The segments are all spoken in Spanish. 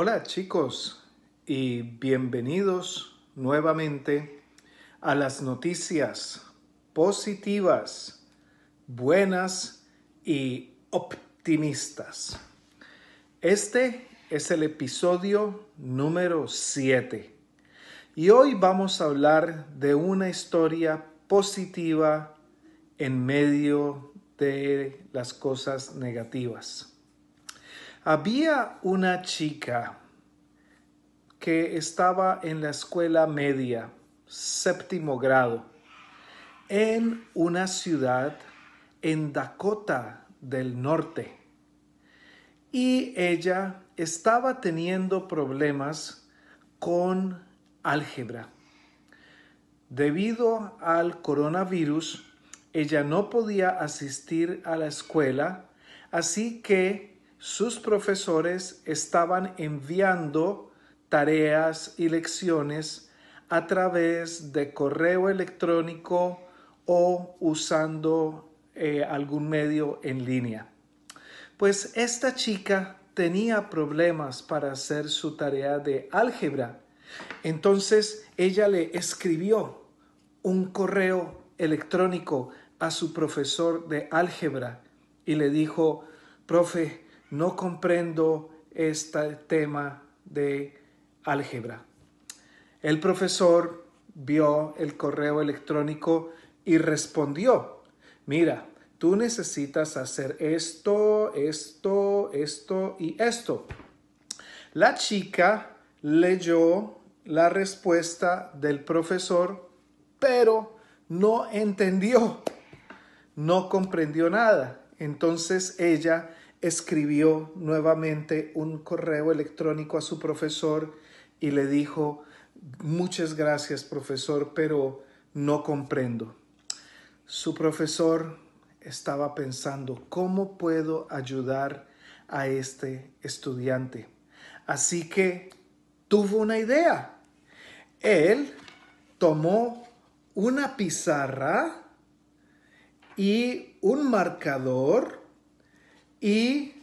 Hola chicos y bienvenidos nuevamente a las noticias positivas, buenas y optimistas. Este es el episodio número 7 y hoy vamos a hablar de una historia positiva en medio de las cosas negativas. Había una chica que estaba en la escuela media, séptimo grado, en una ciudad en Dakota del Norte. Y ella estaba teniendo problemas con álgebra. Debido al coronavirus, ella no podía asistir a la escuela, así que sus profesores estaban enviando tareas y lecciones a través de correo electrónico o usando eh, algún medio en línea. Pues esta chica tenía problemas para hacer su tarea de álgebra. Entonces ella le escribió un correo electrónico a su profesor de álgebra y le dijo, profe, no comprendo este tema de álgebra. El profesor vio el correo electrónico y respondió, mira, tú necesitas hacer esto, esto, esto y esto. La chica leyó la respuesta del profesor, pero no entendió, no comprendió nada. Entonces ella escribió nuevamente un correo electrónico a su profesor y le dijo, muchas gracias profesor, pero no comprendo. Su profesor estaba pensando, ¿cómo puedo ayudar a este estudiante? Así que tuvo una idea. Él tomó una pizarra y un marcador y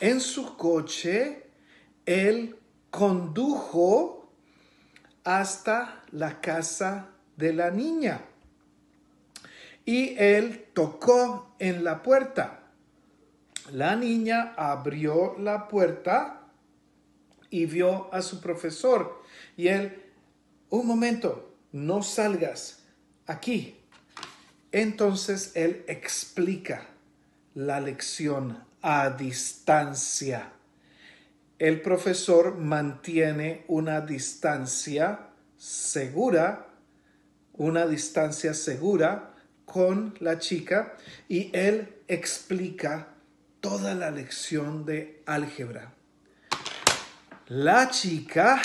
en su coche él condujo hasta la casa de la niña. Y él tocó en la puerta. La niña abrió la puerta y vio a su profesor. Y él, un momento, no salgas aquí. Entonces él explica la lección a distancia. El profesor mantiene una distancia segura, una distancia segura con la chica y él explica toda la lección de álgebra. La chica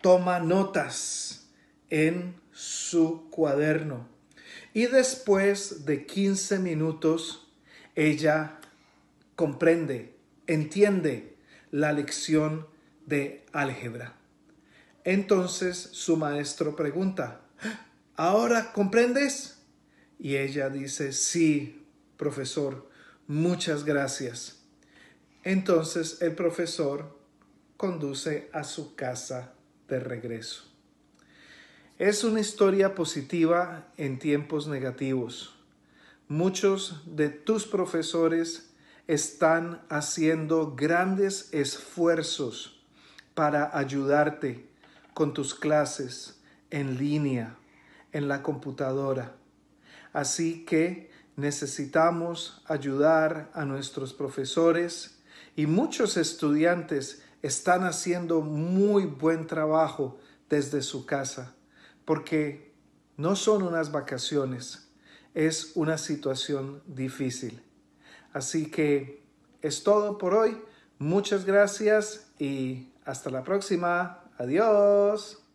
toma notas en su cuaderno y después de 15 minutos ella comprende, entiende la lección de álgebra. Entonces su maestro pregunta, ¿ahora comprendes? Y ella dice, sí, profesor, muchas gracias. Entonces el profesor conduce a su casa de regreso. Es una historia positiva en tiempos negativos Muchos de tus profesores están haciendo grandes esfuerzos para ayudarte con tus clases en línea, en la computadora. Así que necesitamos ayudar a nuestros profesores y muchos estudiantes están haciendo muy buen trabajo desde su casa porque no son unas vacaciones, es una situación difícil. Así que es todo por hoy. Muchas gracias y hasta la próxima. Adiós.